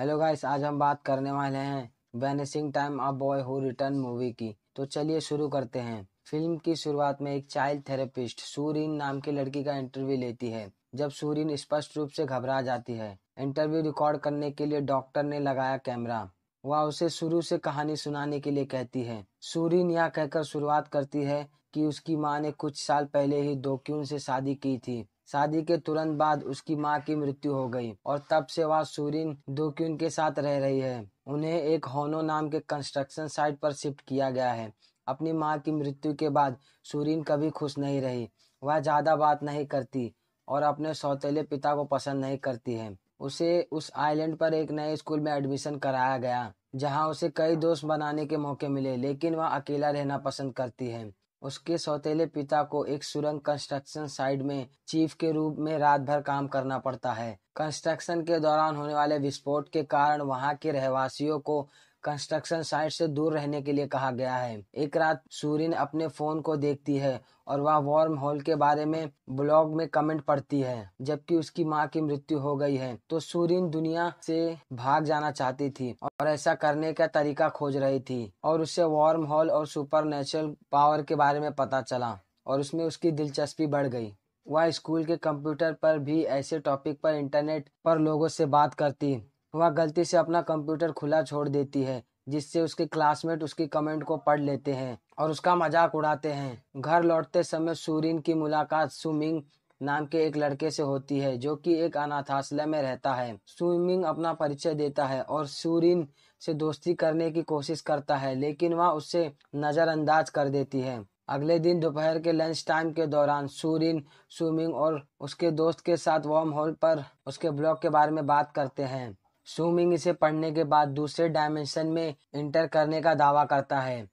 hello guys आज हम बात करने वाले हैं vanishing time a boy who return movie की तो चलिए शुरू करते हैं फिल्म की शुरुआत में एक चाइल्ड थेरेपिस्ट सूरीन नाम की लड़की का इंटरव्यू लेती है जब सूरीन स्पष्ट रूप से घबरा जाती है इंटरव्यू रिकॉर्ड करने के लिए डॉक्टर ने लगाया कैमरा वह उसे शुरू से कहानी सुनाने के लिए कहती है सूरीन यह कहकर शुरुआत करती है कि उसकी माँ ने कुछ साल पहले ही दोक्यून से शादी की थी शादी के तुरंत बाद उसकी मां की मृत्यु हो गई और तब से वह सूरिन दोक्यून के साथ रह रही है उन्हें एक होनो नाम के कंस्ट्रक्शन साइट पर शिफ्ट किया गया है अपनी माँ की मृत्यु के बाद सूरिन कभी खुश नहीं रही वह ज़्यादा बात नहीं करती और अपने सौतेले पिता को पसंद नहीं करती है उसे उस आइलैंड पर एक नए स्कूल में एडमिशन कराया गया जहां उसे कई दोस्त बनाने के मौके मिले लेकिन वह अकेला रहना पसंद करती है उसके सौतेले पिता को एक सुरंग कंस्ट्रक्शन साइट में चीफ के रूप में रात भर काम करना पड़ता है कंस्ट्रक्शन के दौरान होने वाले विस्फोट के कारण वहां के रहवासियों को कंस्ट्रक्शन साइट से दूर रहने के लिए कहा गया है एक रात सूरिन अपने फोन को देखती है और वह वार्म होल के बारे में ब्लॉग में कमेंट पढ़ती है जबकि उसकी माँ की मृत्यु हो गई है तो सूरिन दुनिया से भाग जाना चाहती थी और ऐसा करने का तरीका खोज रही थी और उससे वार्म होल और सुपर पावर के बारे में पता चला और उसमें उसकी दिलचस्पी बढ़ गई वह स्कूल के कंप्यूटर पर भी ऐसे टॉपिक पर इंटरनेट पर लोगों से बात करती वह गलती से अपना कंप्यूटर खुला छोड़ देती है जिससे उसके क्लासमेट उसकी कमेंट को पढ़ लेते हैं और उसका मजाक उड़ाते हैं घर लौटते समय सूरिन की मुलाकात सुमिंग नाम के एक लड़के से होती है जो कि एक अनाथाश्रय में रहता है सुमिंग अपना परिचय देता है और सूरिन से दोस्ती करने की कोशिश करता है लेकिन वह उससे नज़रअंदाज कर देती है अगले दिन दोपहर के लंच टाइम के दौरान सूरिन सुमिंग और उसके दोस्त के साथ वार्म हॉल पर उसके ब्लॉग के बारे में बात करते हैं सुमिंग इसे पढ़ने के बाद दूसरे डायमेंशन में इंटर करने का दावा करता है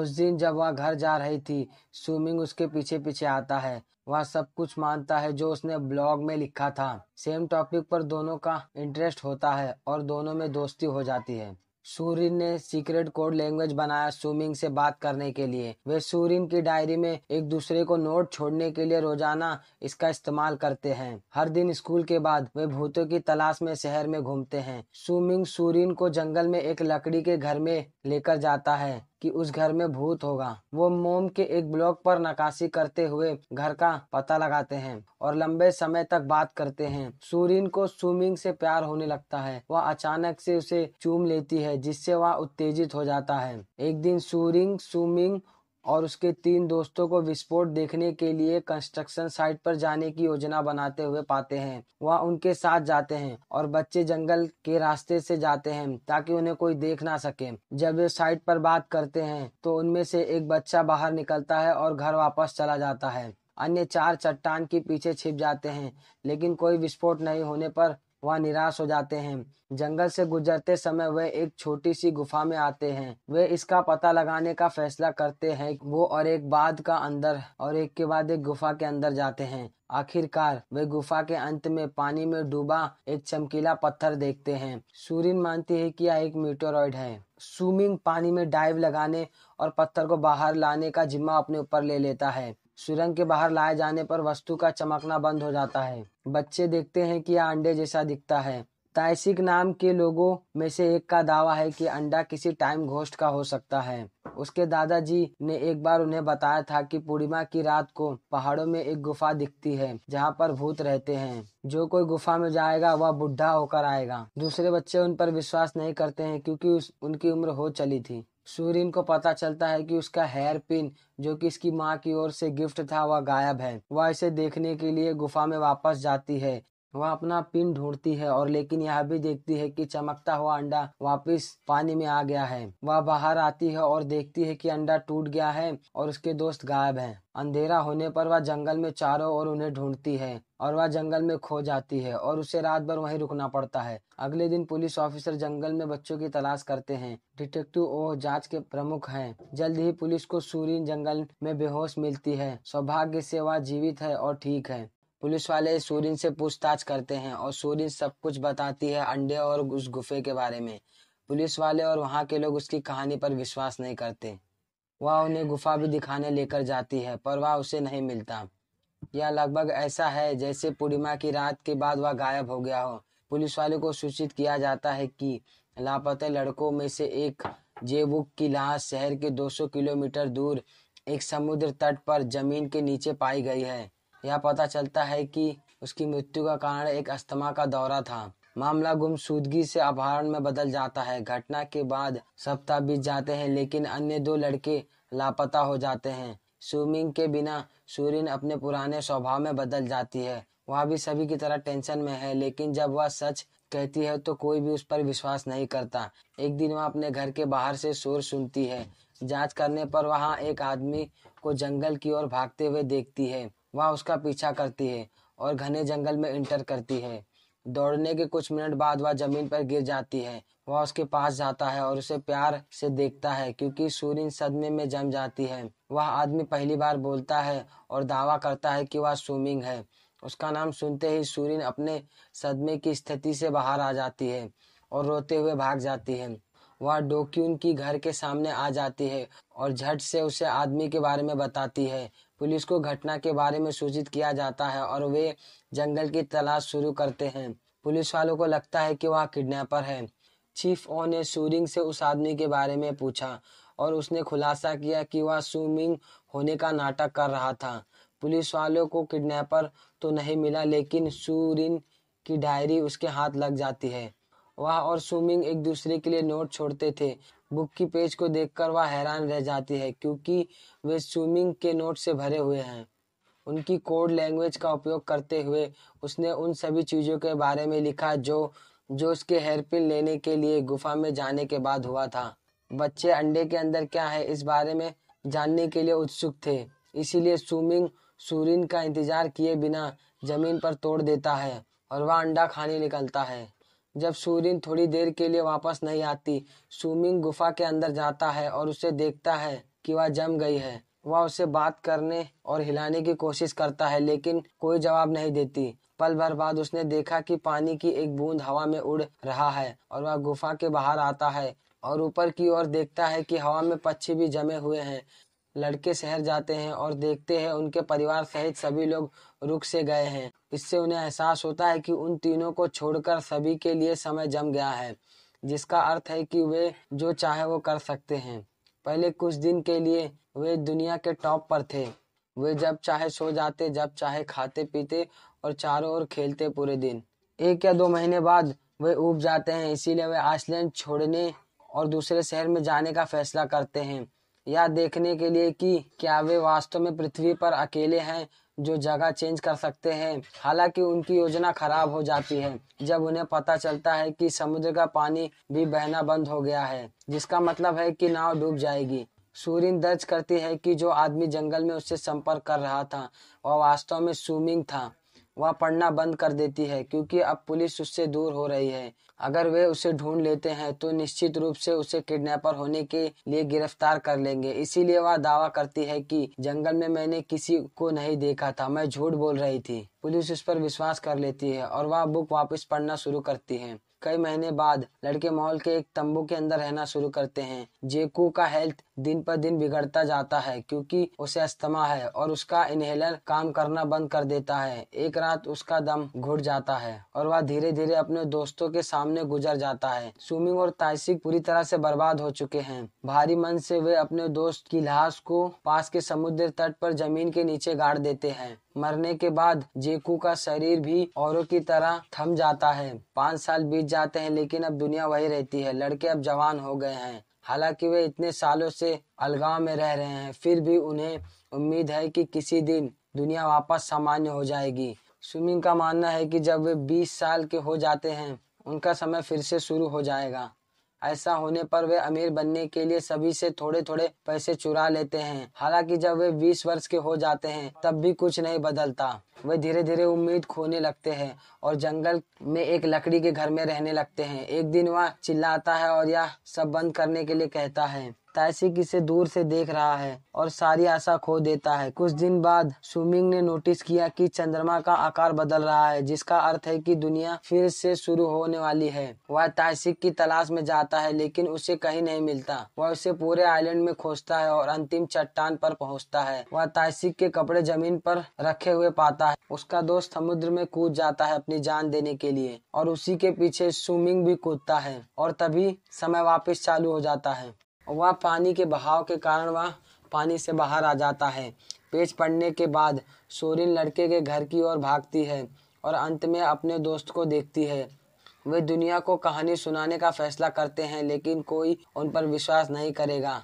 उस दिन जब वह घर जा रही थी सुमिंग उसके पीछे पीछे आता है वह सब कुछ मानता है जो उसने ब्लॉग में लिखा था सेम टॉपिक पर दोनों का इंटरेस्ट होता है और दोनों में दोस्ती हो जाती है सूरिन ने सीक्रेट कोड लैंग्वेज बनाया सुमिंग से बात करने के लिए वे सूरिन की डायरी में एक दूसरे को नोट छोड़ने के लिए रोजाना इसका इस्तेमाल करते हैं हर दिन स्कूल के बाद वे भूतों की तलाश में शहर में घूमते हैं सुमिंग सूरिन को जंगल में एक लकड़ी के घर में लेकर जाता है कि उस घर में भूत होगा वो मोम के एक ब्लॉक पर नकाशी करते हुए घर का पता लगाते हैं और लंबे समय तक बात करते हैं सूरीन को सुमिंग से प्यार होने लगता है वह अचानक से उसे चूम लेती है जिससे वह उत्तेजित हो जाता है एक दिन सूरिंग सुमिंग और उसके तीन दोस्तों को विस्फोट देखने के लिए कंस्ट्रक्शन साइट पर जाने की योजना बनाते हुए पाते हैं वह उनके साथ जाते हैं और बच्चे जंगल के रास्ते से जाते हैं ताकि उन्हें कोई देख ना सके जब वे साइट पर बात करते हैं तो उनमें से एक बच्चा बाहर निकलता है और घर वापस चला जाता है अन्य चार चट्टान के पीछे छिप जाते हैं लेकिन कोई विस्फोट नहीं होने पर वह निराश हो जाते हैं जंगल से गुजरते समय वे एक छोटी सी गुफा में आते हैं वे इसका पता लगाने का फैसला करते हैं वो और एक बाद का अंदर और एक के बाद एक गुफा के अंदर जाते हैं आखिरकार वे गुफा के अंत में पानी में डूबा एक चमकीला पत्थर देखते हैं सूरिन मानती है कि यह एक मीटोरॉइड है सुमिंग पानी में डाइव लगाने और पत्थर को बाहर लाने का जिम्मा अपने ऊपर ले लेता है सुरंग के बाहर लाए जाने पर वस्तु का चमकना बंद हो जाता है बच्चे देखते हैं कि यह अंडे जैसा दिखता है ताइसिक नाम के लोगों में से एक का दावा है कि अंडा किसी टाइम घोष्ट का हो सकता है उसके दादाजी ने एक बार उन्हें बताया था कि पूर्णिमा की रात को पहाड़ों में एक गुफा दिखती है जहाँ पर भूत रहते हैं जो कोई गुफा में जाएगा वह बुढ़ा होकर आएगा दूसरे बच्चे उन पर विश्वास नहीं करते हैं क्योंकि उस, उनकी उम्र हो चली थी सूरिन को पता चलता है कि उसका हेयर पिन जो कि इसकी माँ की ओर से गिफ्ट था वह गायब है वह इसे देखने के लिए गुफा में वापस जाती है वह अपना पिन ढूंढती है और लेकिन यह भी देखती है कि चमकता हुआ अंडा वापस पानी में आ गया है वह बाहर आती है और देखती है कि अंडा टूट गया है और उसके दोस्त गायब हैं अंधेरा होने पर वह जंगल में चारों ओर उन्हें ढूंढती है और वह जंगल में खो जाती है और उसे रात भर वहीं रुकना पड़ता है अगले दिन पुलिस ऑफिसर जंगल में बच्चों की तलाश करते हैं डिटेक्टिव ओ जांच के प्रमुख हैं जल्द ही पुलिस को सूरीन जंगल में बेहोश मिलती है सौभाग्य से वह जीवित है और ठीक है पुलिस वाले सोरिन से पूछताछ करते हैं और सोरिन सब कुछ बताती है अंडे और उस गुफे के बारे में पुलिस वाले और वहाँ के लोग उसकी कहानी पर विश्वास नहीं करते वह उन्हें गुफा भी दिखाने लेकर जाती है पर वह उसे नहीं मिलता यह लगभग ऐसा है जैसे पूर्णिमा की रात के बाद वह गायब हो गया हो पुलिस वाले को सूचित किया जाता है कि लापता लड़कों में से एक जेबुक की लाश शहर के 200 किलोमीटर दूर एक समुद्र तट पर जमीन के नीचे पाई गई है यह पता चलता है कि उसकी मृत्यु का कारण एक अस्थमा का दौरा था मामला गुमशुदगी से अपहरण में बदल जाता है घटना के बाद सप्ताह बीत जाते हैं लेकिन अन्य दो लड़के लापता हो जाते हैं स्विमिंग के बिना सूरिन अपने पुराने स्वभाव में बदल जाती है वह भी सभी की तरह टेंशन में है लेकिन जब वह सच कहती है तो कोई भी उस पर विश्वास नहीं करता एक दिन वह अपने घर के बाहर से शोर सुनती है जांच करने पर वहाँ एक आदमी को जंगल की ओर भागते हुए देखती है वह उसका पीछा करती है और घने जंगल में इंटर करती है दौड़ने के कुछ मिनट बाद वह जमीन पर गिर जाती है वह उसके पास जाता है और उसे प्यार से देखता है क्योंकि सूरिन सदमे में जम जाती है वह आदमी पहली बार बोलता है और दावा करता है कि वह स्विमिंग है उसका नाम सुनते ही सूरिन अपने सदमे की स्थिति से बाहर आ जाती है और रोते हुए भाग जाती है वह डोक्यून की घर के सामने आ जाती है और झट से उसे आदमी के बारे में बताती है पुलिस को घटना के बारे में सूचित किया जाता है और वे जंगल की तलाश शुरू करते हैं पुलिस वालों को लगता है कि वह किडनैपर है चीफ ओ ने सूरिंग से उस आदमी के बारे में पूछा और उसने खुलासा किया कि वह स्विमिंग होने का नाटक कर रहा था पुलिस वालों को किडनैपर तो नहीं मिला लेकिन सूरिन की डायरी उसके हाथ लग जाती है वह और स्विमिंग एक दूसरे के लिए नोट छोड़ते थे बुक की पेज को देखकर वह हैरान रह जाती है क्योंकि वे स्विमिंग के नोट से भरे हुए हैं उनकी कोड लैंग्वेज का उपयोग करते हुए उसने उन सभी चीज़ों के बारे में लिखा जो जो उसके हेयरपिन लेने के लिए गुफा में जाने के बाद हुआ था बच्चे अंडे के अंदर क्या है इस बारे में जानने के लिए उत्सुक थे इसीलिए स्विमिंग सूरिन का इंतजार किए बिना जमीन पर तोड़ देता है और वह अंडा खाने निकलता है जब सूरिन थोड़ी देर के लिए वापस नहीं आती सुमिंग गुफा के अंदर जाता है और उसे देखता है कि वह जम गई है वह उसे बात करने और हिलाने की कोशिश करता है लेकिन कोई जवाब नहीं देती पल भर बाद उसने देखा कि पानी की एक बूंद हवा में उड़ रहा है और वह गुफा के बाहर आता है और ऊपर की ओर देखता है कि हवा में पक्षी भी जमे हुए हैं लड़के शहर जाते हैं और देखते हैं उनके परिवार सहित सभी लोग रुक से गए हैं इससे उन्हें एहसास होता है कि उन तीनों को छोड़कर सभी के लिए समय जम गया है जिसका अर्थ है कि वे जो चाहे वो कर सकते हैं पहले कुछ दिन के लिए वे दुनिया के टॉप पर थे वे जब चाहे सो जाते जब चाहे खाते पीते और चारों ओर खेलते पूरे दिन एक या दो महीने बाद वे उब जाते हैं इसीलिए वे आइसलैंड छोड़ने और दूसरे शहर में जाने का फैसला करते हैं या देखने के लिए कि क्या वे वास्तव में पृथ्वी पर अकेले हैं जो जगह चेंज कर सकते हैं हालांकि उनकी योजना खराब हो जाती है जब उन्हें पता चलता है कि समुद्र का पानी भी बहना बंद हो गया है जिसका मतलब है कि नाव डूब जाएगी सूरिन दर्ज करती है कि जो आदमी जंगल में उससे संपर्क कर रहा था वह वास्तव में स्विमिंग था वह पढ़ना बंद कर देती है क्योंकि अब पुलिस उससे दूर हो रही है अगर वे उसे ढूंढ लेते हैं तो निश्चित रूप से उसे किडनैपर होने के लिए गिरफ्तार कर लेंगे इसीलिए वह दावा करती है कि जंगल में मैंने किसी को नहीं देखा था मैं झूठ बोल रही थी पुलिस उस पर विश्वास कर लेती है और वह बुक वापस पढ़ना शुरू करती है कई महीने बाद लड़के मॉल के एक तंबू के अंदर रहना शुरू करते हैं जेकू का हेल्थ दिन पर दिन बिगड़ता जाता है क्योंकि उसे अस्थमा है और उसका इनहेलर काम करना बंद कर देता है एक रात उसका दम घुट जाता है और वह धीरे धीरे अपने दोस्तों के सामने गुजर जाता है सुमिंग और ताइसिक पूरी तरह से बर्बाद हो चुके हैं भारी मन से वे अपने दोस्त की लाश को पास के समुद्र तट पर जमीन के नीचे गाड़ देते हैं मरने के बाद जेकू का शरीर भी औरों की तरह थम जाता है पाँच साल बीत जाते हैं लेकिन अब दुनिया वही रहती है लड़के अब जवान हो गए हैं हालांकि वे इतने सालों से अलगाव में रह रहे हैं फिर भी उन्हें उम्मीद है कि किसी दिन दुनिया वापस सामान्य हो जाएगी सुमिंग का मानना है कि जब वे 20 साल के हो जाते हैं उनका समय फिर से शुरू हो जाएगा ऐसा होने पर वे अमीर बनने के लिए सभी से थोड़े थोड़े पैसे चुरा लेते हैं हालांकि जब वे 20 वर्ष के हो जाते हैं तब भी कुछ नहीं बदलता वे धीरे धीरे उम्मीद खोने लगते हैं और जंगल में एक लकड़ी के घर में रहने लगते हैं एक दिन वह चिल्लाता है और यह सब बंद करने के लिए कहता है तैसिक इसे दूर से देख रहा है और सारी आशा खो देता है कुछ दिन बाद सुमिंग ने नोटिस किया कि चंद्रमा का आकार बदल रहा है जिसका अर्थ है कि दुनिया फिर से शुरू होने वाली है वह ताइसिक की तलाश में जाता है लेकिन उसे कहीं नहीं मिलता वह उसे पूरे आइलैंड में खोजता है और अंतिम चट्टान पर पहुँचता है वह ताइसिक के कपड़े जमीन पर रखे हुए पाता है उसका दोस्त समुद्र में कूद जाता है अपनी जान देने के लिए और उसी के पीछे सुमिंग भी कूदता है और तभी समय वापिस चालू हो जाता है वह पानी के बहाव के कारण वह पानी से बाहर आ जाता है पेज पढ़ने के बाद सोरिन लड़के के घर की ओर भागती है और अंत में अपने दोस्त को देखती है वे दुनिया को कहानी सुनाने का फैसला करते हैं लेकिन कोई उन पर विश्वास नहीं करेगा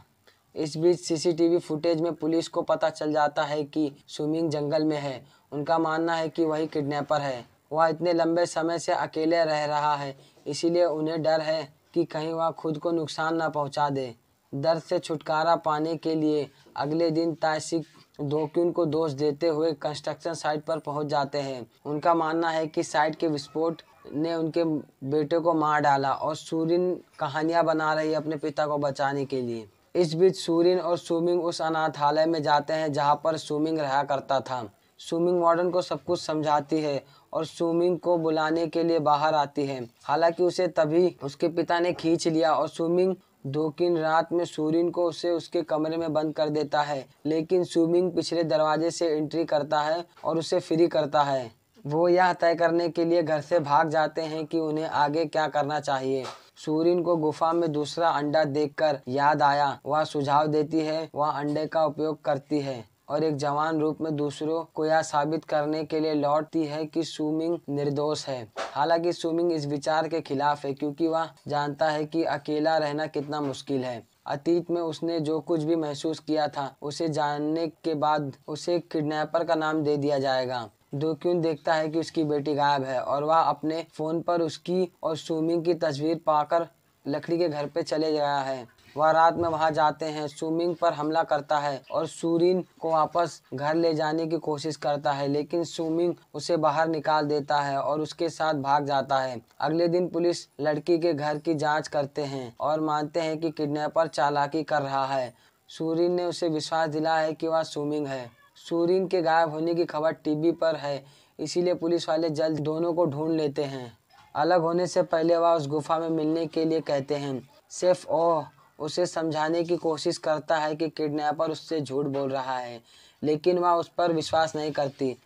इस बीच सीसीटीवी फुटेज में पुलिस को पता चल जाता है कि स्विमिंग जंगल में है उनका मानना है कि वही किडनैपर है वह इतने लंबे समय से अकेले रह रहा है इसीलिए उन्हें डर है कि कहीं वह खुद को नुकसान न पहुंचा दे दर्द से छुटकारा पाने के लिए अगले दिन ताशिक धोक्यून को दोष देते हुए कंस्ट्रक्शन साइट पर पहुंच जाते हैं उनका मानना है कि साइट के विस्फोट ने उनके बेटे को मार डाला और सूरिन कहानियां बना रही अपने पिता को बचाने के लिए इस बीच सूरिन और सुमिंग उस अनाथालय में जाते हैं जहां पर सुमिंग रहा करता था सुमिंग वार्डन को सब कुछ समझाती है और सुमिंग को बुलाने के लिए बाहर आती है हालांकि उसे तभी उसके पिता ने खींच लिया और सुमिंग धोकिन रात में सूरिन को उसे उसके कमरे में बंद कर देता है लेकिन सुमिंग पिछले दरवाजे से एंट्री करता है और उसे फ्री करता है वो यह तय करने के लिए घर से भाग जाते हैं कि उन्हें आगे क्या करना चाहिए सूरिन को गुफा में दूसरा अंडा देखकर याद आया वह सुझाव देती है वह अंडे का उपयोग करती है और एक जवान रूप में दूसरों को यह साबित करने के लिए लौटती है कि सुमिंग निर्दोष है हालांकि सुमिंग इस विचार के खिलाफ है क्योंकि वह जानता है कि अकेला रहना कितना मुश्किल है अतीत में उसने जो कुछ भी महसूस किया था उसे जानने के बाद उसे किडनैपर का नाम दे दिया जाएगा डोक्यून देखता है कि उसकी बेटी गायब है और वह अपने फ़ोन पर उसकी और सुमिंग की तस्वीर पाकर लकड़ी के घर पे चले गया है वह रात में वहां जाते हैं सुमिंग पर हमला करता है और सूरिन को वापस घर ले जाने की कोशिश करता है लेकिन सुमिंग उसे बाहर निकाल देता है और उसके साथ भाग जाता है अगले दिन पुलिस लड़की के घर की जांच करते हैं और मानते हैं कि किडनैपर चालाकी कर रहा है सूरिन ने उसे विश्वास दिला है कि वह सुमिंग है सूरिन के गायब होने की खबर टीवी पर है इसीलिए पुलिस वाले जल्द दोनों को ढूंढ लेते हैं अलग होने से पहले वह उस गुफा में मिलने के लिए कहते हैं सिर्फ ओह उसे समझाने की कोशिश करता है कि किडनैपर उससे झूठ बोल रहा है लेकिन वह उस पर विश्वास नहीं करती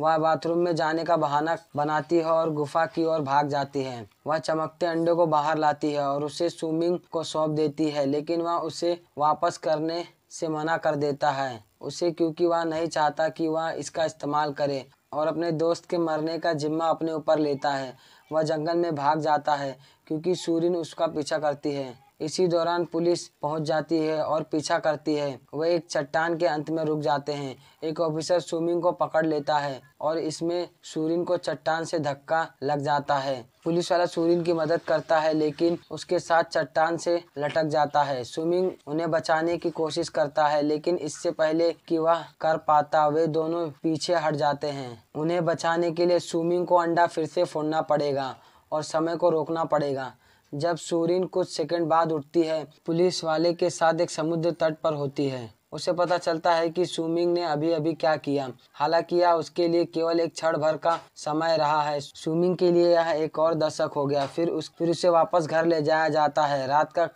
वह बाथरूम में जाने का बहाना बनाती है और गुफा की ओर भाग जाती है वह चमकते अंडे को बाहर लाती है और उसे स्विमिंग को सौंप देती है लेकिन वह उसे वापस करने से मना कर देता है उसे क्योंकि वह नहीं चाहता कि वह इसका इस्तेमाल करे और अपने दोस्त के मरने का जिम्मा अपने ऊपर लेता है वह जंगल में भाग जाता है क्योंकि सूरिन उसका पीछा करती है इसी दौरान पुलिस पहुंच जाती है और पीछा करती है वह एक चट्टान के अंत में रुक जाते हैं एक ऑफिसर सुमिंग को पकड़ लेता है और इसमें सूरिन को चट्टान से धक्का लग जाता है पुलिस वाला सूरिन की मदद करता है लेकिन उसके साथ चट्टान से लटक जाता है सुमिंग उन्हें बचाने की कोशिश करता है लेकिन इससे पहले कि वह कर पाता वे दोनों पीछे हट जाते हैं उन्हें बचाने के लिए सुमिंग को अंडा फिर से फोड़ना पड़ेगा और समय को रोकना पड़ेगा जब सूरिन कुछ सेकंड बाद उठती है पुलिस वाले के साथ एक समुद्र तट पर होती है उसे पता चलता है कि सुमिंग ने अभी अभी क्या किया हालांकि यह उसके लिए केवल एक क्षण भर का समय रहा है सुमिंग के लिए यह एक और दशक हो गया फिर उस फिर उसे वापस घर ले जाया जाता है रात का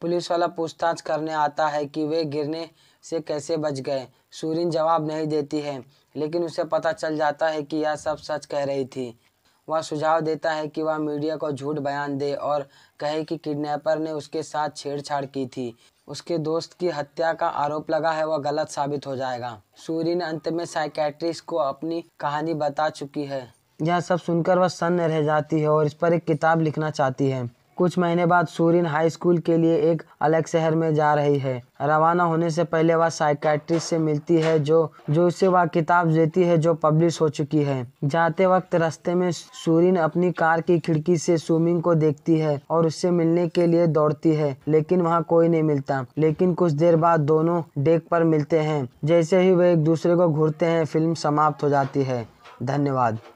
पुलिस वाला पूछताछ करने आता है कि वे गिरने से कैसे बच गए सूरिन जवाब नहीं देती है लेकिन उसे पता चल जाता है कि यह सब सच कह रही थी वह सुझाव देता है कि वह मीडिया को झूठ बयान दे और कहे कि किडनैपर ने उसके साथ छेड़छाड़ की थी उसके दोस्त की हत्या का आरोप लगा है वह गलत साबित हो जाएगा सूरी ने अंत में साइकेट्रिस्ट को अपनी कहानी बता चुकी है यह सब सुनकर वह सन्न रह जाती है और इस पर एक किताब लिखना चाहती है कुछ महीने बाद सुरिन हाई स्कूल के लिए एक अलग शहर में जा रही है रवाना होने से पहले वह साइकेट्रिस्ट से मिलती है जो जो उसे वह किताब देती है जो पब्लिश हो चुकी है जाते वक्त रास्ते में सूरिन अपनी कार की खिड़की से स्विमिंग को देखती है और उससे मिलने के लिए दौड़ती है लेकिन वहाँ कोई नहीं मिलता लेकिन कुछ देर बाद दोनों डेक पर मिलते हैं जैसे ही वे एक दूसरे को घूरते हैं फिल्म समाप्त हो जाती है धन्यवाद